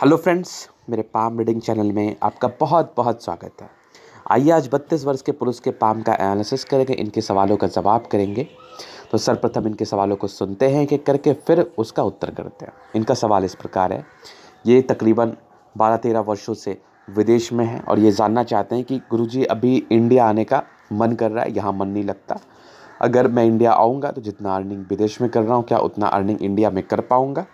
hello friends मेरे palm reading channel में आपका बहुत बहुत स्वागत है आइए आज बत्तीस वर्ष के पुरुष के पाम का एनालिसिस करेंगे इनके सवालों का जवाब करेंगे तो सर्वप्रथम इनके सवालों को सुनते हैं कि करके फिर उसका उत्तर करते हैं इनका सवाल इस प्रकार है ये तकरीबन बारह तेरह वर्षों से विदेश में है और ये जानना चाहते हैं कि गुरु जी अभी इंडिया आने का मन कर रहा है यहाँ मन नहीं लगता अगर मैं इंडिया आऊँगा तो जितना अर्निंग विदेश में कर रहा हूँ क्या उतना अर्निंग इंडिया में कर पाऊँगा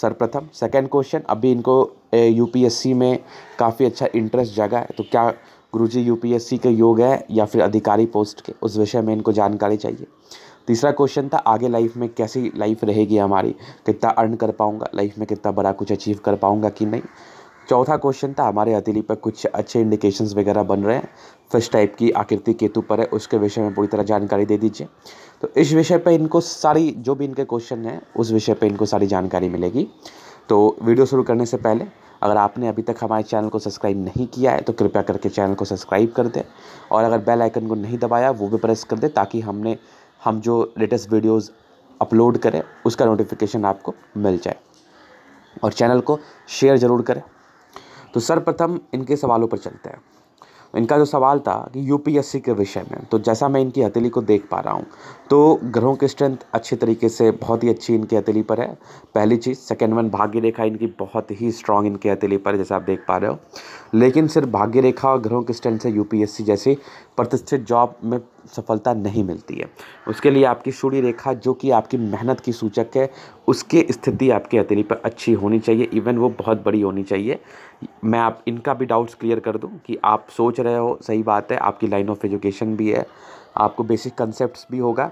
सर्वप्रथम सेकेंड क्वेश्चन अभी इनको यू में काफ़ी अच्छा इंटरेस्ट जगा है तो क्या गुरुजी यूपीएससी के योग है या फिर अधिकारी पोस्ट के उस विषय में इनको जानकारी चाहिए तीसरा क्वेश्चन था आगे लाइफ में कैसी लाइफ रहेगी हमारी कितना अर्न कर पाऊँगा लाइफ में कितना बड़ा कुछ अचीव कर पाऊँगा कि नहीं चौथा क्वेश्चन था हमारे हथेली पर कुछ अच्छे इंडिकेशंस वगैरह बन रहे हैं फर्स्ट टाइप की आकृति केतु पर है उसके विषय में पूरी तरह जानकारी दे दीजिए तो इस विषय पे इनको सारी जो भी इनके क्वेश्चन हैं उस विषय पे इनको सारी जानकारी मिलेगी तो वीडियो शुरू करने से पहले अगर आपने अभी तक हमारे चैनल को सब्सक्राइब नहीं किया है तो कृपया करके चैनल को सब्सक्राइब कर दें और अगर बेल आइकन को नहीं दबाया वो भी प्रेस कर दें ताकि हमने हम जो लेटेस्ट वीडियोज़ अपलोड करें उसका नोटिफिकेशन आपको मिल जाए और चैनल को शेयर ज़रूर करें तो सर्वप्रथम इनके सवालों पर चलते हैं इनका जो सवाल था कि यूपीएससी के विषय में तो जैसा मैं इनकी हथेली को देख पा रहा हूँ तो ग्रहों की स्ट्रेंथ अच्छे तरीके से बहुत ही अच्छी इनकी हथेली पर है पहली चीज़ सेकेंड वन भाग्य रेखा इनकी बहुत ही स्ट्रांग इनकी हथेली पर है जैसा आप देख पा रहे हो लेकिन सिर्फ भाग्य रेखा और ग्रहों की स्ट्रेंथ से यू जैसी प्रतिष्ठित जॉब में सफलता नहीं मिलती है उसके लिए आपकी सूर्य रेखा जो कि आपकी मेहनत की सूचक है उसकी स्थिति आपकी हथेली पर अच्छी होनी चाहिए इवन वो बहुत बड़ी होनी चाहिए मैं आप इनका भी डाउट्स क्लियर कर दूं कि आप सोच रहे हो सही बात है आपकी लाइन ऑफ एजुकेशन भी है आपको बेसिक कंसेप्ट भी होगा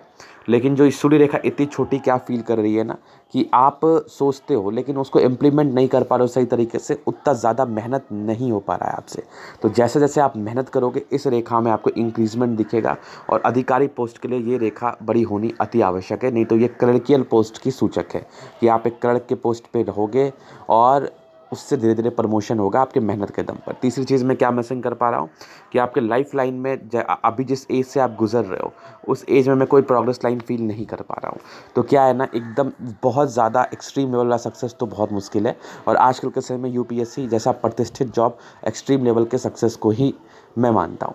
लेकिन जो सूर्य रेखा इतनी छोटी क्या फील कर रही है ना कि आप सोचते हो लेकिन उसको इम्प्लीमेंट नहीं कर पा रहे हो सही तरीके से उतना ज़्यादा मेहनत नहीं हो पा रहा है आपसे तो जैसे जैसे आप मेहनत करोगे इस रेखा में आपको इंक्रीजमेंट दिखेगा और अधिकारी पोस्ट के लिए ये रेखा बड़ी होनी अति आवश्यक है नहीं तो ये क्लर्कियल पोस्ट की सूचक है कि आप एक क्लर्क के पोस्ट पर रहोगे और उससे धीरे धीरे प्रमोशन होगा आपके मेहनत के दम पर तीसरी चीज़ मैं क्या मैसेज कर पा रहा हूँ कि आपके लाइफ लाइन में अभी जिस एज से आप गुजर रहे हो उस एज में मैं कोई प्रोग्रेस लाइन फील नहीं कर पा रहा हूँ तो क्या है ना एकदम बहुत ज़्यादा एक्सट्रीम लेवल का सक्सेस तो बहुत मुश्किल है और आजकल के समय में यू जैसा प्रतिष्ठित जॉब एक्सट्रीम लेवल के सक्सेस को ही मैं मानता हूँ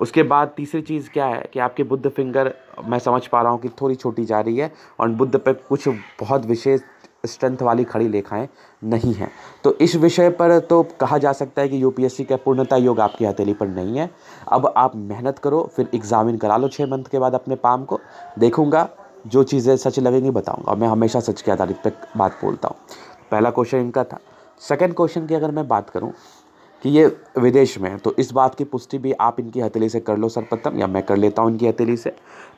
उसके बाद तीसरी चीज़ क्या है कि आपके बुद्ध फिंगर मैं समझ पा रहा हूँ कि थोड़ी छोटी जा रही है और बुद्ध पे कुछ बहुत विशेष स्ट्रेंथ वाली खड़ी रेखाएं नहीं हैं तो इस विषय पर तो कहा जा सकता है कि यूपीएससी का पूर्णता योग आपकी हथेली पर नहीं है अब आप मेहनत करो फिर एग्ज़ामिन करा लो छः मंथ के बाद अपने पाम को देखूँगा जो चीज़ें सच लगेंगी बताऊँगा मैं हमेशा सच के आधारित पर बात बोलता हूँ पहला क्वेश्चन इनका था सेकेंड क्वेश्चन की अगर मैं बात करूँ कि ये विदेश में है तो इस बात की पुष्टि भी आप इनकी हथेली से कर लो सर्वप्रथम या मैं कर लेता हूँ इनकी हथेली से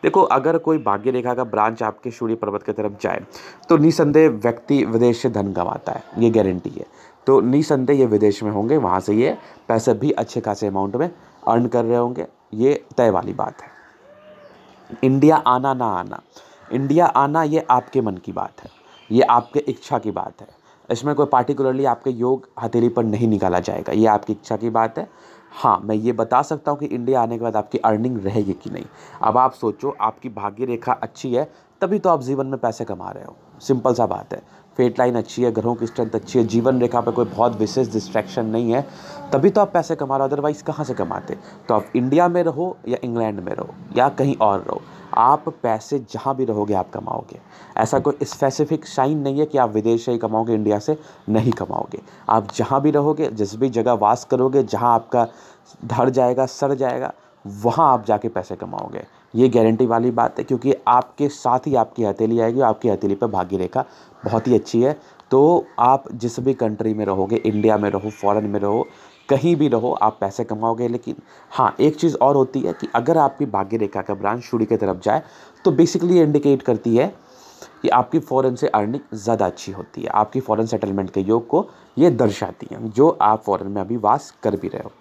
देखो अगर कोई भाग्य रेखा का ब्रांच आपके सूर्य पर्वत की तरफ जाए तो निसंदेह व्यक्ति विदेश से धन कमाता है ये गारंटी है तो निसंदेह ये विदेश में होंगे वहाँ से ये पैसे भी अच्छे खासे अमाउंट में अर्न कर रहे होंगे ये तय वाली बात है इंडिया आना ना आना इंडिया आना ये आपके मन की बात है ये आपके इच्छा की बात है इसमें कोई पार्टिकुलरली आपके योग हथेली पर नहीं निकाला जाएगा ये आपकी इच्छा की बात है हाँ मैं ये बता सकता हूँ कि इंडिया आने के बाद आपकी अर्निंग रहेगी कि नहीं अब आप सोचो आपकी भाग्य रेखा अच्छी है तभी तो आप जीवन में पैसे कमा रहे हो सिंपल सा बात है फेट लाइन अच्छी है ग्रहों की स्ट्रेंथ अच्छी है जीवन रेखा पर कोई बहुत विशेष डिस्ट्रैक्शन नहीं है तभी तो आप पैसे कमा रहे हो अदरवाइज़ कहाँ से कमाते तो आप इंडिया में रहो या इंग्लैंड में रहो या कहीं और रहो आप पैसे जहाँ भी रहोगे आप कमाओगे ऐसा कोई स्पेसिफिक साइन नहीं है कि आप विदेश से ही कमाओगे इंडिया से नहीं कमाओगे आप जहाँ भी रहोगे जिस भी जगह वास करोगे जहाँ आपका धड़ जाएगा सड़ जाएगा वहाँ आप जाके पैसे कमाओगे ये गारंटी वाली बात है क्योंकि आपके साथ ही आपकी हथेली आएगी आपकी हथेली पर भाग्य रेखा बहुत ही अच्छी है तो आप जिस भी कंट्री में रहोगे इंडिया में रहो फॉरेन में रहो कहीं भी रहो आप पैसे कमाओगे लेकिन हाँ एक चीज़ और होती है कि अगर आपकी भाग्य रेखा का ब्रांच शुरू की तरफ जाए तो बेसिकली ये इंडिकेट करती है कि आपकी फॉरेन से अर्निंग ज़्यादा अच्छी होती है आपकी फॉरेन सेटलमेंट के योग को ये दर्शाती है जो आप फॉरेन में अभी वास कर भी रहे हो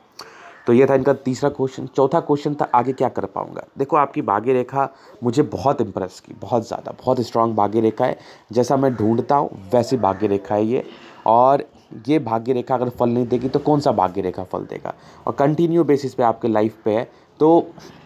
तो ये था इनका तीसरा क्वेश्चन चौथा क्वेश्चन था आगे क्या कर पाऊँगा देखो आपकी भाग्य रेखा मुझे बहुत इम्प्रेस की बहुत ज़्यादा बहुत स्ट्रांग भाग्य रेखा है जैसा मैं ढूंढता हूँ वैसी भाग्य रेखा है ये और ये भाग्य रेखा अगर फल नहीं देगी तो कौन सा भाग्य रेखा फल देगा और कंटिन्यू बेसिस पे आपके लाइफ पे है तो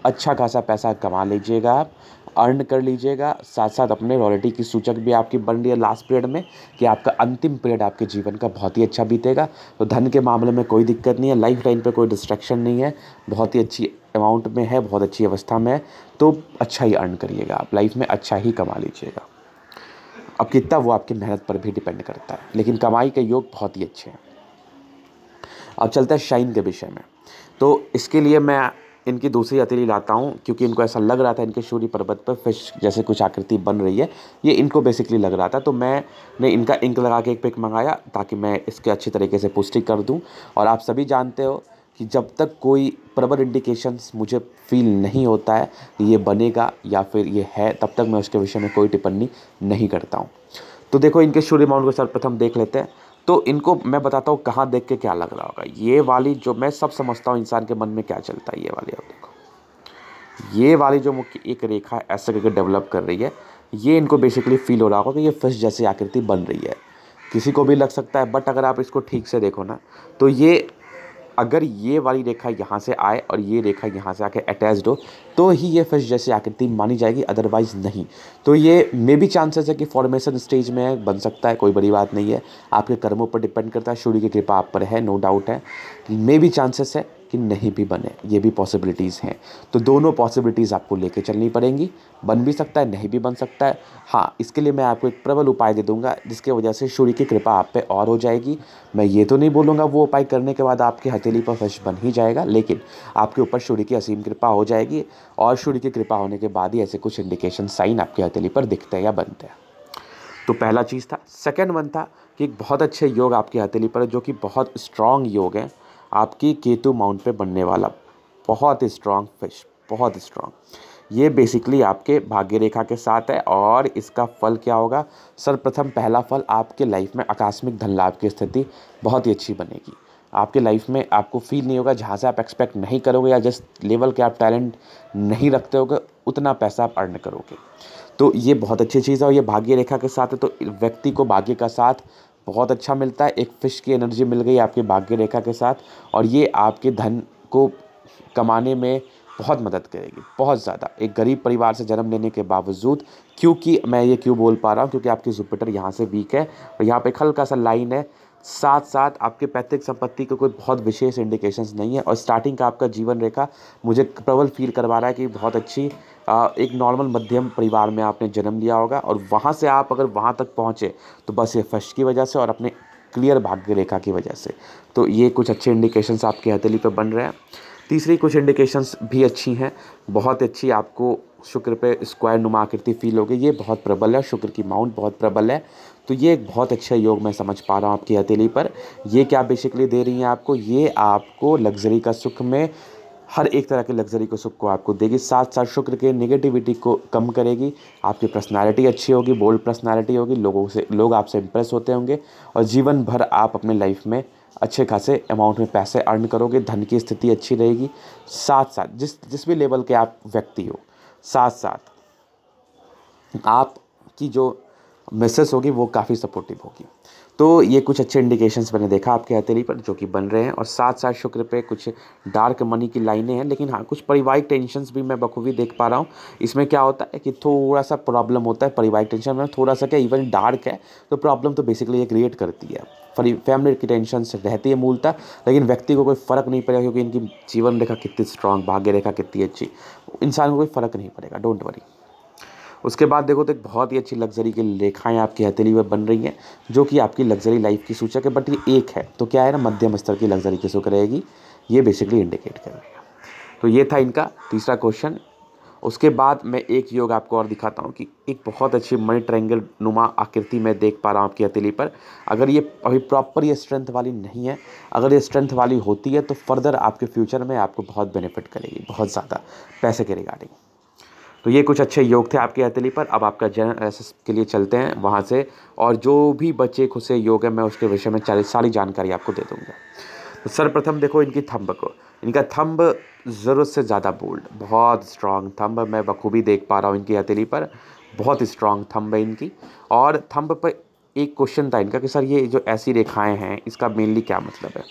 अच्छा खासा पैसा कमा लीजिएगा आप अर्न कर लीजिएगा साथ साथ अपने रॉयल्टी की सूचक भी आपकी बन रही है लास्ट पीरियड में कि आपका अंतिम पीरियड आपके जीवन का बहुत ही अच्छा बीतेगा तो धन के मामले में कोई दिक्कत नहीं है लाइफ लाइन पर कोई डिस्ट्रैक्शन नहीं है बहुत ही अच्छी अमाउंट में है बहुत अच्छी अवस्था में है तो अच्छा ही अर्न करिएगा आप लाइफ में अच्छा ही कमा लीजिएगा अब कितना वो आपकी मेहनत पर भी डिपेंड करता है लेकिन कमाई के योग बहुत ही अच्छे हैं अब चलते हैं शाइन के विषय में तो इसके लिए मैं इनकी दूसरी हथेली लाता हूँ क्योंकि इनको ऐसा लग रहा था इनके सूर्य पर्वत पर फिश जैसे कुछ आकृति बन रही है ये इनको बेसिकली लग रहा था तो मैंने इनका इंक लगा के एक पिक मंगाया ताकि मैं इसके अच्छी तरीके से पुष्टि कर दूँ और आप सभी जानते हो कि जब तक कोई प्रबल इंडिकेशंस मुझे फील नहीं होता है कि ये बनेगा या फिर ये है तब तक मैं उसके विषय में कोई टिप्पणी नहीं करता हूँ तो देखो इनके सूर्य माउंट को सर्वप्रथम देख लेते हैं तो इनको मैं बताता हूँ कहाँ देख के क्या लग रहा होगा ये वाली जो मैं सब समझता हूँ इंसान के मन में क्या चलता है ये वाली आप देखो ये वाली जो मुख्य एक रेखा ऐसे करके डेवलप कर रही है ये इनको बेसिकली फील हो रहा होगा कि ये फिश जैसी आकृति बन रही है किसी को भी लग सकता है बट अगर आप इसको ठीक से देखो ना तो ये अगर ये वाली रेखा यहाँ से आए और ये रेखा यहाँ से आके अटैच्ड हो तो ही ये फिश जैसी आकृति मानी जाएगी अदरवाइज़ नहीं तो ये मे भी चांसेस है कि फॉर्मेशन स्टेज में बन सकता है कोई बड़ी बात नहीं है आपके कर्मों पर डिपेंड करता है सूर्य की कृपा आप पर है नो डाउट है मे भी चांसेस है कि नहीं भी बने ये भी पॉसिबिलिटीज़ हैं तो दोनों पॉसिबिलिटीज़ आपको लेके चलनी पड़ेंगी बन भी सकता है नहीं भी बन सकता है हाँ इसके लिए मैं आपको एक प्रबल उपाय दे दूंगा जिसके वजह से सूर्य की कृपा आप पे और हो जाएगी मैं ये तो नहीं बोलूँगा वो उपाय करने के बाद आपके हथेली पर फर्श बन ही जाएगा लेकिन आपके ऊपर सूर्य की असीम कृपा हो जाएगी और सूर्य की कृपा होने के बाद ही ऐसे कुछ इंडिकेशन साइन आपकी हथेली पर दिखते हैं या बनते हैं तो पहला चीज़ था सेकेंड वन था कि एक बहुत अच्छे योग आपकी हथेली पर जो कि बहुत स्ट्रॉन्ग योग हैं आपकी केतु माउंट पे बनने वाला बहुत ही स्ट्रांग फिश बहुत स्ट्रांग ये बेसिकली आपके भाग्य रेखा के साथ है और इसका फल क्या होगा सर्वप्रथम पहला फल आपके लाइफ में आकस्मिक धन लाभ की स्थिति बहुत ही अच्छी बनेगी आपके लाइफ में आपको फील नहीं होगा जहाँ से आप एक्सपेक्ट नहीं करोगे या जिस लेवल के आप टैलेंट नहीं रखते होगे उतना पैसा आप अर्न करोगे तो ये बहुत अच्छी चीज़ है और ये भाग्य रेखा के साथ है तो व्यक्ति को भाग्य का साथ बहुत अच्छा मिलता है एक फ़िश की एनर्जी मिल गई आपके भाग्य रेखा के साथ और ये आपके धन को कमाने में बहुत मदद करेगी बहुत ज़्यादा एक गरीब परिवार से जन्म लेने के बावजूद क्योंकि मैं ये क्यों बोल पा रहा हूँ क्योंकि आपकी जुपिटर यहाँ से वीक है और यहाँ पे एक हल्का सा लाइन है साथ साथ आपके पैतृक संपत्ति के कोई बहुत विशेष इंडिकेशंस नहीं है और स्टार्टिंग का आपका जीवन रेखा मुझे प्रबल फील करवा रहा है कि बहुत अच्छी एक नॉर्मल मध्यम परिवार में आपने जन्म लिया होगा और वहाँ से आप अगर वहाँ तक पहुँचे तो बस ये फर्स्ट की वजह से और अपने क्लियर भाग्य रेखा की वजह से तो ये कुछ अच्छे इंडिकेशंस आपके हथेली पर बन रहे हैं तीसरी कुछ इंडिकेशंस भी अच्छी हैं बहुत अच्छी आपको शुक्र पे स्क्वायर नुमा आकृति फील होगी ये बहुत प्रबल है शुक्र की माउंट बहुत प्रबल है तो ये एक बहुत अच्छा योग मैं समझ पा रहा हूँ आपकी हथेली पर ये क्या बेसिकली दे रही हैं आपको ये आपको लग्जरी का सुख में हर एक तरह के लग्जरी को सुख को आपको देगी साथ साथ शुक्र के नेगेटिविटी को कम करेगी आपकी पर्सनालिटी अच्छी होगी बोल्ड पर्सनालिटी होगी लोगों से लोग आपसे इम्प्रेस होते होंगे और जीवन भर आप अपने लाइफ में अच्छे खासे अमाउंट में पैसे अर्न करोगे धन की स्थिति अच्छी रहेगी साथ साथ जिस जिस भी लेवल के आप व्यक्ति हो साथ साथ आपकी जो मिसेस होगी वो काफ़ी सपोर्टिव होगी तो ये कुछ अच्छे इंडिकेशंस मैंने देखा आपके हथेली पर जो कि बन रहे हैं और साथ साथ शुक्र पे कुछ डार्क मनी की लाइनें हैं लेकिन हाँ कुछ पारिवारिक टेंशन्स भी मैं बखूबी देख पा रहा हूँ इसमें क्या होता है कि थोड़ा सा प्रॉब्लम होता है पारिवारिक टेंशन में थोड़ा सा क्या इवन डार्क है तो प्रॉब्लम तो बेसिकली ये क्रिएट करती है फैमिली की टेंशन रहती है मूलतः लेकिन व्यक्ति को कोई फ़र्क नहीं पड़ेगा क्योंकि इनकी जीवन रेखा कितनी स्ट्रांग भाग्य रेखा कितनी अच्छी इंसान को कोई फ़र्क नहीं पड़ेगा डोंट वरी उसके बाद देखो तो एक बहुत ही अच्छी लग्जरी की रेखाएँ आपकी हथेली में बन रही हैं जो कि आपकी लग्जरी लाइफ की सूचक है बट ये एक है तो क्या है ना मध्यम स्तर की लग्जरी की सूचक रहेगी ये बेसिकली इंडिकेट करेगा तो ये था इनका तीसरा क्वेश्चन उसके बाद मैं एक योग आपको और दिखाता हूँ कि एक बहुत अच्छी मणि ट्रायंगल नुमा आकृति मैं देख पा रहा हूँ आपकी हथेली पर अगर ये अभी प्रॉपर ये स्ट्रेंथ वाली नहीं है अगर ये स्ट्रेंथ वाली होती है तो फर्दर आपके फ्यूचर में आपको बहुत बेनिफिट करेगी बहुत ज़्यादा पैसे के रिगार्डिंग तो ये कुछ अच्छे योग थे आपकी हथेली पर अब आपका जन एस के लिए चलते हैं वहाँ से और जो भी बच्चे से योग है मैं उसके विषय में चालीस सारी जानकारी आपको दे दूँगा तो सर्वप्रथम देखो इनकी थम्ब को इनका थम्ब ज़रूरत से ज़्यादा बोल्ड बहुत स्ट्रांग थम्ब मैं बखूबी देख पा रहा हूँ इनकी हथेली पर बहुत स्ट्रांग थम्ब है इनकी और थम्ब पर एक क्वेश्चन था इनका कि सर ये जो ऐसी रेखाएं हैं इसका मेनली क्या मतलब है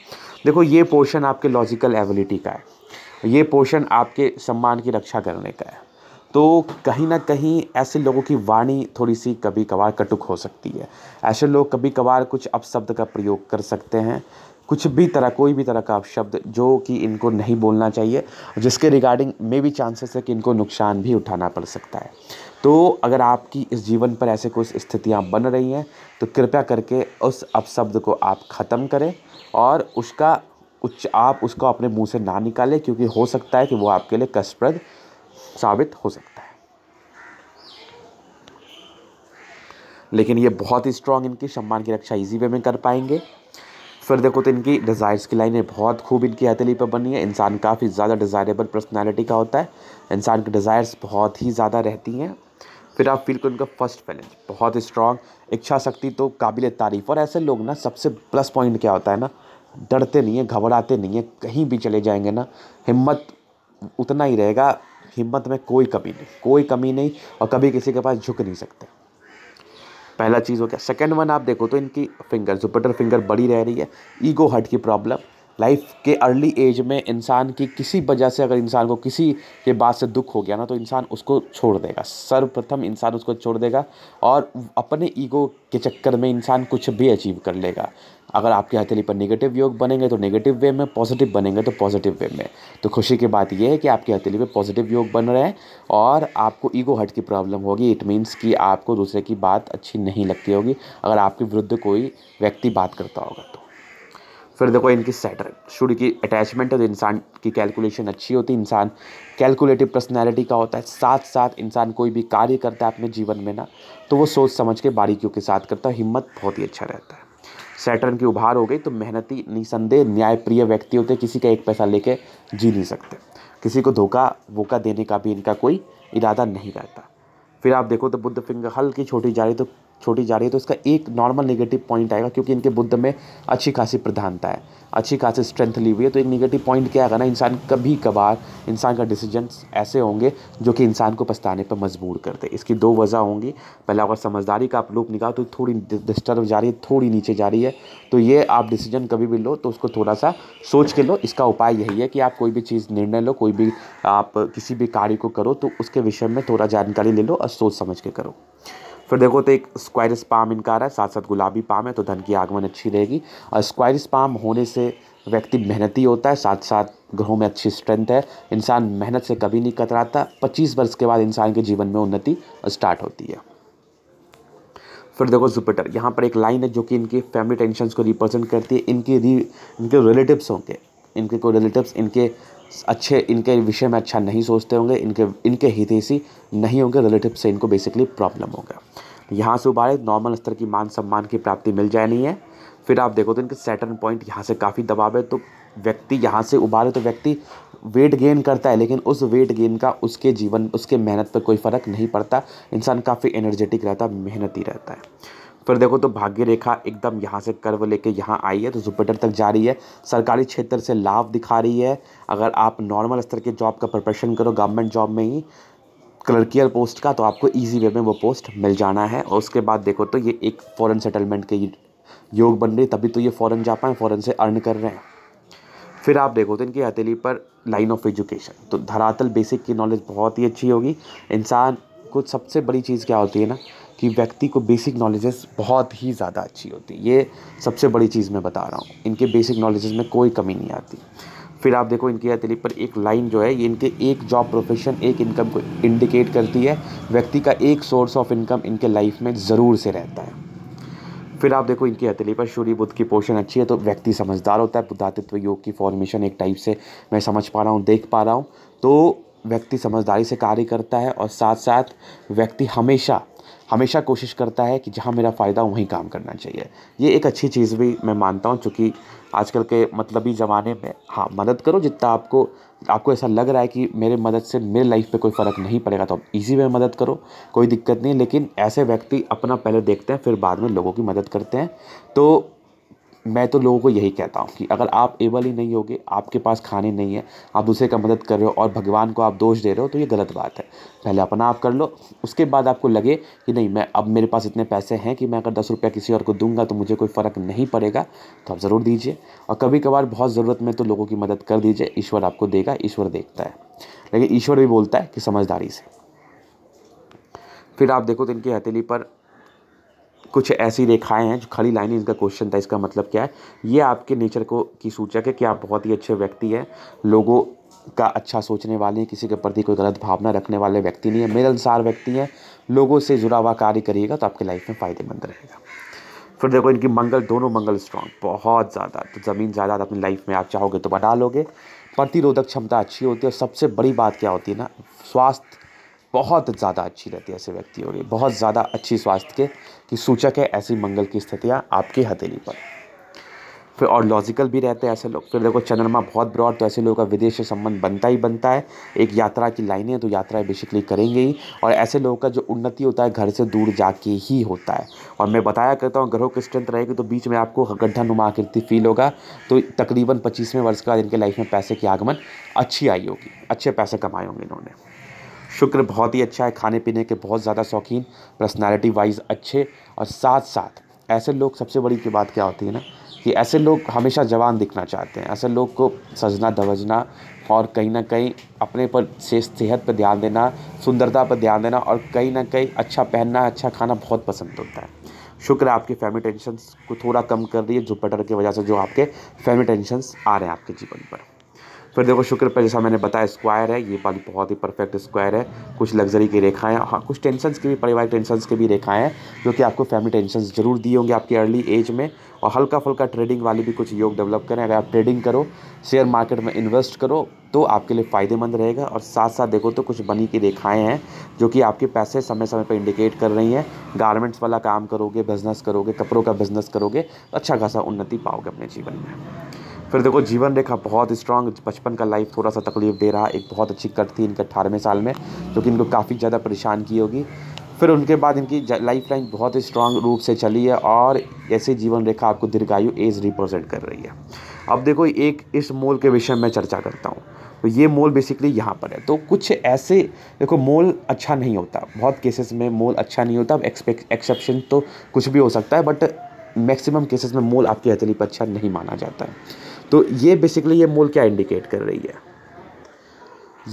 देखो ये पोर्शन आपके लॉजिकल एबिलिटी का है ये पोर्शन आपके सम्मान की रक्षा करने का है तो कहीं ना कहीं ऐसे लोगों की वाणी थोड़ी सी कभी कभार कटुक हो सकती है ऐसे लोग कभी कभार कुछ अपशब्द का प्रयोग कर सकते हैं कुछ भी तरह कोई भी तरह का अपशब्द जो कि इनको नहीं बोलना चाहिए जिसके रिगार्डिंग मे भी चांसेस है कि इनको नुकसान भी उठाना पड़ सकता है तो अगर आपकी इस जीवन पर ऐसे कुछ स्थितियाँ बन रही हैं तो कृपया करके उस अपशब्द को आप ख़त्म करें और उसका उच्च आप उसको अपने मुंह से ना निकालें क्योंकि हो सकता है कि वो आपके लिए कष्टप्रद साबित हो सकता है लेकिन ये बहुत ही स्ट्रांग इनकी सम्मान की रक्षा इजी वे में कर पाएंगे फिर देखो तो इनकी डिज़ायर्स की लाइनें बहुत खूब इनकी हथेली पर बनी है इंसान काफ़ी ज़्यादा डिज़ायरेबल पर्सनैलिटी का होता है इंसान की डिज़ायर्स बहुत ही ज़्यादा रहती हैं फिर आप फील करो उनका फर्स्ट बैलेंस बहुत स्ट्रॉन्ग इच्छा शक्ति तो काबिल तारीफ और ऐसे लोग ना सबसे प्लस पॉइंट क्या होता है ना डरते नहीं हैं घबराते नहीं हैं कहीं भी चले जाएंगे ना हिम्मत उतना ही रहेगा हिम्मत में कोई कमी नहीं कोई कमी नहीं और कभी किसी के पास झुक नहीं सकते पहला चीज़ हो गया सेकेंड वन आप देखो तो इनकी फिंगर जुपिटर फिंगर बड़ी रह रही है ईगो हट की प्रॉब्लम लाइफ के अर्ली एज में इंसान की किसी वजह से अगर इंसान को किसी के बात से दुख हो गया ना तो इंसान उसको छोड़ देगा सर्वप्रथम इंसान उसको छोड़ देगा और अपने ईगो के चक्कर में इंसान कुछ भी अचीव कर लेगा अगर आपकी हथेली पर नेगेटिव योग बनेंगे तो नेगेटिव वे में पॉजिटिव बनेंगे तो पॉजिटिव वे में तो खुशी की बात यह है कि आपकी हथेली पर पॉजिटिव योग बन रहे हैं और आपको ईगो हट की प्रॉब्लम होगी इट मीन्स कि आपको दूसरे की बात अच्छी नहीं लगती होगी अगर आपके विरुद्ध कोई व्यक्ति बात करता होगा फिर देखो इनकी सैटर सूर्य की अटैचमेंट है तो इंसान की कैलकुलेशन अच्छी होती है इंसान कैलकुलेटिव पर्सनैलिटी का होता है साथ साथ इंसान कोई भी कार्य करता है अपने जीवन में ना तो वो सोच समझ के बारीकियों के साथ करता है हिम्मत बहुत ही अच्छा रहता है सैटर्न की उभार हो गई तो मेहनती निसंदेह न्यायप्रिय व्यक्ति होते किसी का एक पैसा लेके जी नहीं सकते किसी को धोखा वोका देने का भी इनका कोई इरादा नहीं रहता फिर आप देखो तो बुद्ध फिंगर हल्की छोटी जा रही तो छोटी जा रही है तो इसका एक नॉर्मल नेगेटिव पॉइंट आएगा क्योंकि इनके बुद्ध में अच्छी खासी प्रधानता है अच्छी खासी स्ट्रेंथ ली हुई है तो एक नेगेटिव पॉइंट क्या आएगा ना इंसान कभी कभार इंसान का डिसीजन ऐसे होंगे जो कि इंसान को पछताने पर मजबूर करते इसकी दो वजह होंगी पहला अगर समझदारी का आप लूप निकाल तो थोड़ी डिस्टर्ब जा रही है थोड़ी नीचे जा रही है तो ये आप डिसीजन कभी भी लो तो उसको थोड़ा सा सोच के लो इसका उपाय यही है कि आप कोई भी चीज़ निर्णय लो कोई भी आप किसी भी कार्य को करो तो उसके विषय में थोड़ा जानकारी ले लो और सोच समझ के करो फिर देखो तो एक स्क्वायर स्पाम इनका आ रहा है साथ साथ गुलाबी पाम है तो धन की आगमन अच्छी रहेगी और स्क्वायर स्पाम होने से व्यक्ति मेहनती होता है साथ साथ ग्रहों में अच्छी स्ट्रेंथ है इंसान मेहनत से कभी नहीं कतराता पच्चीस वर्ष के बाद इंसान के जीवन में उन्नति स्टार्ट होती है फिर देखो जुपिटर यहाँ पर एक लाइन है जो कि इनकी फैमिली टेंशन को रिप्रेजेंट करती है इनके री इनके रिलेटिव्स होंगे इनके कोई रिलेटिव्स इनके अच्छे इनके विषय में अच्छा नहीं सोचते होंगे इनके इनके हितेशी नहीं होंगे रिलेटिव से इनको बेसिकली प्रॉब्लम होगा यहाँ से उबारे नॉर्मल स्तर की मान सम्मान की प्राप्ति मिल जाए नहीं है फिर आप देखो तो इनके सेटर्न पॉइंट यहाँ से काफ़ी दबाव है तो व्यक्ति यहाँ से उबारे तो व्यक्ति वेट गेन करता है लेकिन उस वेट गेन का उसके जीवन उसके मेहनत पर कोई फ़र्क नहीं पड़ता इंसान काफ़ी एनर्जेटिक रहता मेहनती रहता है फिर देखो तो भाग्य रेखा एकदम यहाँ से कर्व लेके यहाँ आई है तो जुपिटर तक जा रही है सरकारी क्षेत्र से लाभ दिखा रही है अगर आप नॉर्मल स्तर के जॉब का प्रिपरेशन करो गवर्नमेंट जॉब में ही क्लर्कियर पोस्ट का तो आपको ईजी वे में वो पोस्ट मिल जाना है और उसके बाद देखो तो ये एक फ़ॉरन सेटलमेंट के योग बन रही तभी तो ये फ़ॉरन जा पाए फ़ॉरन से अर्न कर रहे हैं फिर आप देखो तो इनकी हथेली पर लाइन ऑफ एजुकेशन तो धरातल बेसिक की नॉलेज बहुत ही अच्छी होगी इंसान को सबसे बड़ी चीज़ क्या होती है ना कि व्यक्ति को बेसिक नॉलेजेस बहुत ही ज़्यादा अच्छी होती है ये सबसे बड़ी चीज़ मैं बता रहा हूँ इनके बेसिक नॉलेजेस में कोई कमी नहीं आती फिर आप देखो इनकी हथेली पर एक लाइन जो है ये इनके एक जॉब प्रोफेशन एक इनकम को इंडिकेट करती है व्यक्ति का एक सोर्स ऑफ इनकम इनके लाइफ में ज़रूर से रहता है फिर आप देखो इनकी हथेली पर सूर्य बुद्ध की पोषण अच्छी है तो व्यक्ति समझदार होता है बुद्धातित्व योग की फॉर्मेशन एक टाइप से मैं समझ पा रहा हूँ देख पा रहा हूँ तो व्यक्ति समझदारी से कार्य करता है और साथ साथ व्यक्ति हमेशा हमेशा कोशिश करता है कि जहाँ मेरा फ़ायदा वहीं काम करना चाहिए ये एक अच्छी चीज़ भी मैं मानता हूँ चूँकि आजकल के मतलबी ज़माने में हाँ मदद करो जितना आपको आपको ऐसा लग रहा है कि मेरे मदद से मेरे लाइफ पे कोई फ़र्क नहीं पड़ेगा तो आप ईजी वे मदद करो कोई दिक्कत नहीं लेकिन ऐसे व्यक्ति अपना पहले देखते हैं फिर बाद में लोगों की मदद करते हैं तो मैं तो लोगों को यही कहता हूँ कि अगर आप एबल ही नहीं होगे आपके पास खाने नहीं है आप दूसरे का मदद कर रहे हो और भगवान को आप दोष दे रहे हो तो ये गलत बात है पहले अपना आप कर लो उसके बाद आपको लगे कि नहीं मैं अब मेरे पास इतने पैसे हैं कि मैं अगर दस रुपया किसी और को दूंगा तो मुझे कोई फ़र्क नहीं पड़ेगा तो आप ज़रूर दीजिए और कभी कभार बहुत ज़रूरत में तो लोगों की मदद कर दीजिए ईश्वर आपको देगा ईश्वर देखता है लेकिन ईश्वर भी बोलता है कि समझदारी से फिर आप देखो तो इनकी हथेली पर कुछ ऐसी रेखाएं हैं जो खड़ी लाइनें इसका क्वेश्चन था इसका मतलब क्या है ये आपके नेचर को की सूचक है कि आप बहुत ही अच्छे व्यक्ति हैं लोगों का अच्छा सोचने वाले हैं किसी के प्रति कोई गलत भावना रखने वाले व्यक्ति नहीं है मेरे अनुसार व्यक्ति हैं लोगों से जुड़ा हुआ कार्य करिएगा तो आपके लाइफ में फ़ायदेमंद रहेगा फिर देखो इनकी मंगल दोनों मंगल स्ट्रांग बहुत ज़्यादा तो ज़मीन ज़्यादा अपनी लाइफ में आप चाहोगे तो बढ़ा लोगे प्रतिरोधक क्षमता अच्छी होती है और सबसे बड़ी बात क्या होती है ना स्वास्थ्य बहुत ज़्यादा अच्छी रहती है ऐसे व्यक्तियों की बहुत ज़्यादा अच्छी स्वास्थ्य के कि सूचक है ऐसी मंगल की स्थितियाँ आपकी हथेली पर फिर और लॉजिकल भी रहते हैं ऐसे लोग फिर देखो चंद्रमा बहुत ब्रॉड तो ऐसे लोगों का विदेश से संबंध बनता ही बनता है एक यात्रा की लाइनें तो यात्राएं बेसिकली करेंगे ही और ऐसे लोगों का जो उन्नति होता है घर से दूर जाके ही होता है और मैं बताया करता हूँ ग्रहों की स्ट्रेंथ रहेगी तो बीच में आपको गड्ढा नुमा आकृति फील होगा तो तकरीबन पच्चीसवें वर्ष का इनके लाइफ में पैसे की आगमन अच्छी आई होगी अच्छे पैसे कमाए होंगे इन्होंने शुक्र बहुत ही अच्छा है खाने पीने के बहुत ज़्यादा शौकीन पर्सनालिटी वाइज अच्छे और साथ साथ ऐसे लोग सबसे बड़ी की बात क्या होती है ना कि ऐसे लोग हमेशा जवान दिखना चाहते हैं ऐसे लोग को सजना दवजना और कहीं ना कहीं अपने पर सेहत पर ध्यान देना सुंदरता पर ध्यान देना और कहीं ना कहीं अच्छा पहनना अच्छा खाना बहुत पसंद होता है शुक्र आपके फैमिली टेंशन को थोड़ा कम कर रही है जुपिटर की वजह से जो आपके फैमिली टेंशनस आ रहे हैं आपके जीवन पर फिर देखो शुक्र पर जैसा मैंने बताया स्क्वायर है ये वाली बहुत ही परफेक्ट स्क्वायर है कुछ लग्जरी की रेखाएं हाँ कुछ टेंशन की भी पारिवारिक टेंशन की भी रेखाएं हैं जो कि आपको फैमिली टेंशन जरूर दिए होंगे आपकी अर्ली एज में और हल्का फुल्का ट्रेडिंग वाली भी कुछ योग डेवलप करें अगर आप ट्रेडिंग करो शेयर मार्केट में इन्वेस्ट करो तो आपके लिए फ़ायदेमंद रहेगा और साथ साथ देखो तो कुछ बनी की रेखाएँ हैं जो कि आपके पैसे समय समय पर इंडिकेट कर रही हैं गारमेंट्स वाला काम करोगे बिजनेस करोगे कपड़ों का बिजनेस करोगे अच्छा खासा उन्नति पाओगे अपने जीवन में फिर देखो जीवन रेखा बहुत स्ट्रांग बचपन का लाइफ थोड़ा सा तकलीफ दे रहा एक बहुत अच्छी कट थी इनके अठारहवें साल में जो कि इनको काफ़ी ज़्यादा परेशान की होगी फिर उनके बाद इनकी लाइफ लाइन बहुत स्ट्रांग रूप से चली है और ऐसे जीवन रेखा आपको दीर्घायु एज रिप्रेजेंट कर रही है अब देखो एक इस मोल के विषय में चर्चा करता हूँ तो ये मोल बेसिकली यहाँ पर है तो कुछ ऐसे देखो मोल अच्छा नहीं होता बहुत केसेस में मोल अच्छा नहीं होता एक्सेप्शन तो कुछ भी हो सकता है बट मैक्सिमम केसेस में मोल आपकी हथेली पर अच्छा नहीं माना जाता है तो ये बेसिकली ये मोल क्या इंडिकेट कर रही है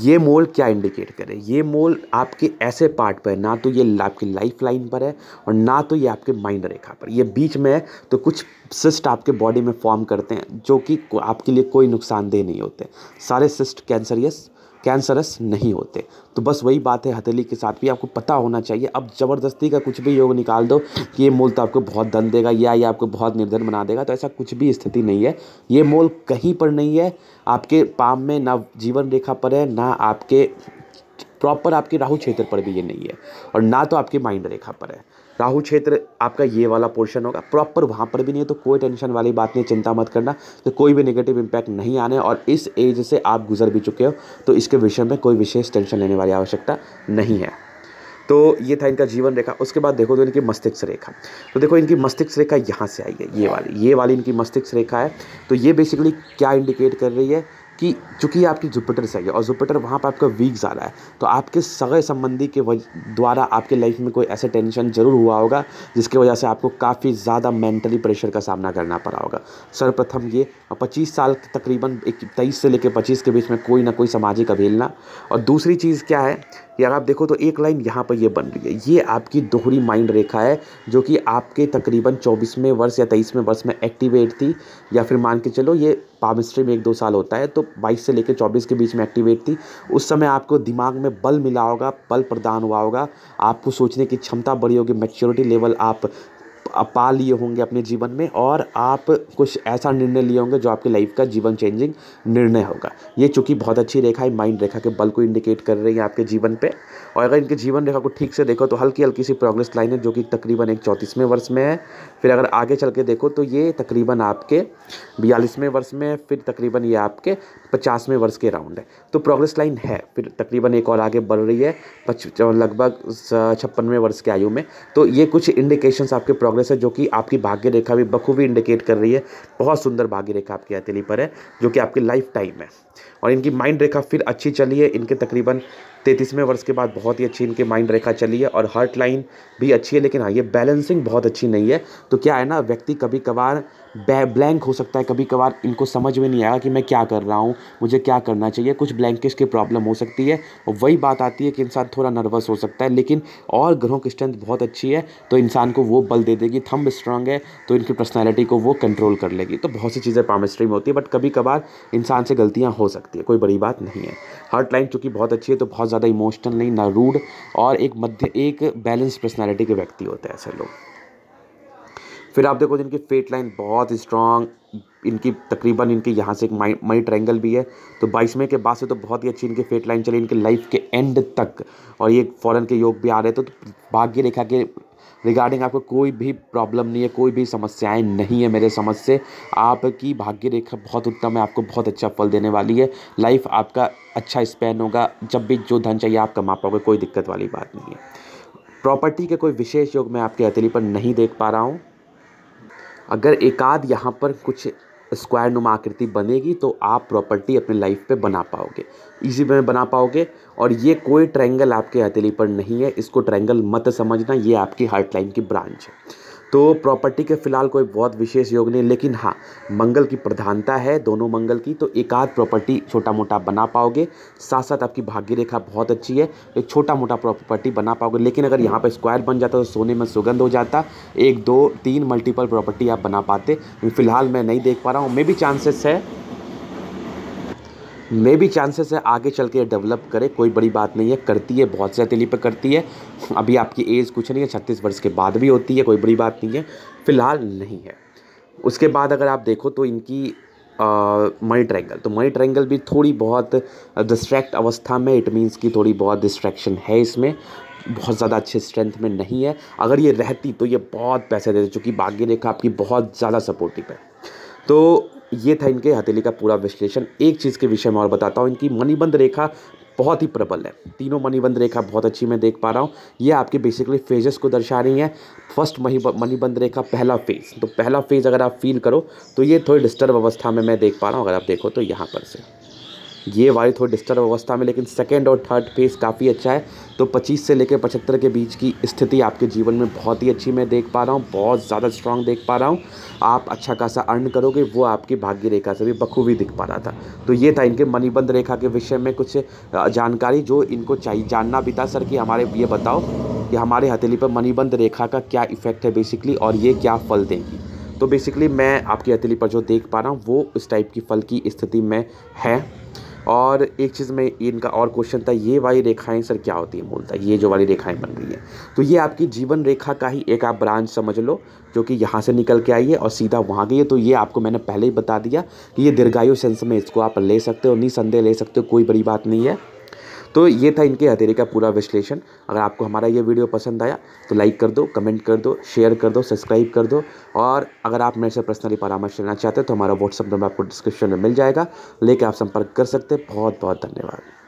ये मोल क्या इंडिकेट करे ये मोल आपके ऐसे पार्ट पर है ना तो ये आपकी लाइफ लाइन पर है और ना तो ये आपके माइंड रेखा पर ये बीच में है तो कुछ सिस्ट आपके बॉडी में फॉर्म करते हैं जो कि आपके लिए कोई नुकसानदेह नहीं होते सारे सिस्ट कैंसरियस कैंसरस नहीं होते तो बस वही बात है हथेली के साथ भी आपको पता होना चाहिए अब ज़बरदस्ती का कुछ भी योग निकाल दो कि ये मोल तो आपको बहुत दन देगा या ये आपको बहुत निर्धन बना देगा तो ऐसा कुछ भी स्थिति नहीं है ये मोल कहीं पर नहीं है आपके पाम में ना जीवन रेखा पर है ना आपके प्रॉपर आपके राहु क्षेत्र पर भी ये नहीं है और ना तो आपके माइंड रेखा पर है राहु क्षेत्र आपका ये वाला पोर्शन होगा प्रॉपर वहाँ पर भी नहीं है तो कोई टेंशन वाली बात नहीं चिंता मत करना तो कोई भी नेगेटिव इम्पैक्ट नहीं आने और इस एज से आप गुजर भी चुके हो तो इसके विषय में कोई विशेष टेंशन लेने वाली आवश्यकता नहीं है तो ये था इनका जीवन रेखा उसके बाद देखो तो इनकी मस्तिष्क रेखा तो देखो इनकी मस्तिष्क रेखा यहाँ से आई है ये वाली ये वाली इनकी मस्तिष्क रेखा है तो ये बेसिकली क्या इंडिकेट कर रही है कि चूँकि आपकी जुपिटर से है और जुपिटर वहाँ पर आपका वीक ज़्यादा है तो आपके सगे संबंधी के द्वारा आपके लाइफ में कोई ऐसा टेंशन ज़रूर हुआ होगा जिसकी वजह से आपको काफ़ी ज़्यादा मेंटली प्रेशर का सामना करना पड़ा होगा सर्वप्रथम ये पच्चीस साल तकरीबन एक तेईस से लेकर पच्चीस के बीच में कोई ना कोई सामाजिक अवेलना और दूसरी चीज़ क्या है यार अगर आप देखो तो एक लाइन यहाँ पर ये बन रही है ये आपकी दोहरी माइंड रेखा है जो कि आपके तकरीबन चौबीसवें वर्ष या तेईसवें वर्ष में एक्टिवेट थी या फिर मान के चलो ये पामिस्ट्री में एक दो साल होता है तो 22 से लेकर 24 के बीच में एक्टिवेट थी उस समय आपको दिमाग में बल मिला होगा बल प्रदान हुआ होगा आपको सोचने की क्षमता बढ़ी होगी मेच्योरिटी लेवल आप पा लिए होंगे अपने जीवन में और आप कुछ ऐसा निर्णय लिए होंगे जो आपकी लाइफ का जीवन चेंजिंग निर्णय होगा ये चूँकि बहुत अच्छी रेखा है माइंड रेखा के बल को इंडिकेट कर रही है आपके जीवन पे और अगर इनके जीवन रेखा को ठीक से देखो तो हल्की हल्की सी प्रोग्रेस लाइन है जो कि तकरीबन एक चौंतीसवें वर्ष में है फिर अगर आगे चल के देखो तो ये तकरीबन आपके बयालीसवें वर्ष में फिर तकरीबन ये आपके पचासवें वर्ष के राउंड है तो प्रोग्रेस लाइन है फिर तकरीबन एक और आगे बढ़ रही है लगभग छप्पनवें वर्ष के आयु में तो ये कुछ इंडिकेशंस आपके प्रोग्रेस प्रोग्रेस है जो कि आपकी भाग्य रेखा भी बखूबी इंडिकेट कर रही है बहुत सुंदर भाग्य रेखा आपकी हथेली पर है जो कि आपकी लाइफ टाइम है और इनकी माइंड रेखा फिर अच्छी चली है इनके तकरीबन तैंतीसवें वर्ष के बाद बहुत ही अच्छी इनकी माइंड रेखा चली है और हर्ट लाइन भी अच्छी है लेकिन हाँ ये बैलेंसिंग बहुत अच्छी नहीं है तो क्या है ना व्यक्ति कभी कभार ब्लैंक हो सकता है कभी कभार इनको समझ में नहीं आएगा कि मैं क्या कर रहा हूँ मुझे क्या करना चाहिए कुछ ब्लैंकेज की प्रॉब्लम हो सकती है और वही बात आती है कि इंसान थोड़ा नर्वस हो सकता है लेकिन और ग्रहों की स्ट्रेंथ बहुत अच्छी है तो इंसान को वो बल दे देगी थम्ब स्ट्रांग है तो इनकी पर्सनैलिटी को वो कंट्रोल कर लेगी तो बहुत सी चीज़ें पामिस्ट्री में होती है बट कभी कभार इंसान से गलतियाँ हो सकती है कोई बड़ी बात नहीं है हर्ट लाइन चूँकि बहुत अच्छी है तो बहुत ज़्यादा इमोशनल नहीं ना रूड और एक मध्य एक बैलेंस पर्सनैलिटी के व्यक्ति होते हैं ऐसे लोग फिर आप देखो इनकी फेट लाइन बहुत स्ट्रांग इनकी तकरीबन इनके यहाँ से एक माई मई ट्रैंगल भी है तो बाईसवें के बाद से तो बहुत ही अच्छी इनकी फेट लाइन चली इनके लाइफ के एंड तक और ये फॉरन के योग भी आ रहे थे तो भाग्य रेखा के रिगार्डिंग आपको कोई भी प्रॉब्लम नहीं है कोई भी समस्याएं नहीं है मेरे समझ से आपकी भाग्य रेखा बहुत उत्तम है आपको बहुत अच्छा फल देने वाली है लाइफ आपका अच्छा स्पेन होगा जब भी जो धन चाहिए आप कमा पाओगे कोई दिक्कत वाली बात नहीं है प्रॉपर्टी के कोई विशेष योग मैं आपके हथेली पर नहीं देख पा रहा हूँ अगर एकाध यहाँ पर कुछ स्क्वायर नुमा आकृति बनेगी तो आप प्रॉपर्टी अपने लाइफ पे बना पाओगे इसी में बना पाओगे और ये कोई ट्रायंगल आपके हथेली पर नहीं है इसको ट्रायंगल मत समझना ये आपकी हार्ट लाइन की ब्रांच है तो प्रॉपर्टी के फिलहाल कोई बहुत विशेष योग नहीं लेकिन हाँ मंगल की प्रधानता है दोनों मंगल की तो एक आध प्रॉपर्टी छोटा मोटा बना पाओगे साथ साथ आपकी भाग्य रेखा बहुत अच्छी है एक छोटा मोटा प्रॉपर्टी बना पाओगे लेकिन अगर यहाँ पर स्क्वायर बन जाता तो सोने में सुगंध हो जाता एक दो तीन मल्टीपल प्रॉपर्टी आप बना पाते फिलहाल मैं नहीं देख पा रहा हूँ मे भी चांसेस है मे बी चांसेस है आगे चल के डेवलप करे कोई बड़ी बात नहीं है करती है बहुत से हथेली पर करती है अभी आपकी एज कुछ नहीं है छत्तीस वर्ष के बाद भी होती है कोई बड़ी बात नहीं है फ़िलहाल नहीं है उसके बाद अगर आप देखो तो इनकी मई ट्रैंगल तो मई ट्रैंगल भी थोड़ी बहुत डिस्ट्रैक्ट अवस्था में इट मीन्स कि थोड़ी बहुत डिस्ट्रैक्शन है इसमें बहुत ज़्यादा अच्छे स्ट्रेंथ में नहीं है अगर ये रहती तो ये बहुत पैसे देते चूँकि भाग्य रेखा आपकी बहुत ज़्यादा सपोर्टिव है तो ये था इनके हथेली का पूरा विश्लेषण एक चीज़ के विषय में और बताता हूँ इनकी मणिबंध रेखा बहुत ही प्रबल है तीनों मणिबंध रेखा बहुत अच्छी मैं देख पा रहा हूँ ये आपके बेसिकली फेजेस को दर्शा रही हैं फर्स्ट मणिबंध रेखा पहला फेज तो पहला फेज अगर आप फील करो तो ये थोड़ी डिस्टर्ब अवस्था में मैं देख पा रहा हूँ अगर आप देखो तो यहाँ पर से ये वाली थोड़ी डिस्टर्ब अवस्था में लेकिन सेकेंड और थर्ड फेज़ काफ़ी अच्छा है तो पच्चीस से लेकर पचहत्तर के बीच की स्थिति आपके जीवन में बहुत ही अच्छी मैं देख पा रहा हूँ बहुत ज़्यादा स्ट्रांग देख पा रहा हूँ आप अच्छा खासा अर्न करोगे वो आपकी भाग्य रेखा से भी बखूबी दिख पा रहा था तो ये था इनके मणिबंध रेखा के विषय में कुछ जानकारी जो इनको चाहिए जानना भी था सर कि हमारे ये बताओ कि हमारे हथेली पर मणिबंध रेखा का क्या इफेक्ट है बेसिकली और ये क्या फल देंगी तो बेसिकली मैं आपकी हथेली पर जो देख पा रहा हूँ वो इस टाइप की फल की स्थिति में है और एक चीज़ में इनका और क्वेश्चन था ये वाली रेखाएं सर क्या होती हैं बोलता है ये जो वाली रेखाएं बन रही है तो ये आपकी जीवन रेखा का ही एक आप ब्रांच समझ लो जो कि यहाँ से निकल के आई है और सीधा वहाँ गई है तो ये आपको मैंने पहले ही बता दिया कि ये दीर्घायु सेंस में इसको आप ले सकते हो निसंदेह ले सकते हो कोई बड़ी बात नहीं है तो ये था इनके हथेरे का पूरा विश्लेषण अगर आपको हमारा ये वीडियो पसंद आया तो लाइक कर दो कमेंट कर दो शेयर कर दो सब्सक्राइब कर दो और अगर आप मेरे से पर्सनली परामर्श लेना चाहते हो तो हमारा व्हाट्सअप नंबर आपको डिस्क्रिप्शन में मिल जाएगा लेके आप संपर्क कर सकते हैं बहुत बहुत धन्यवाद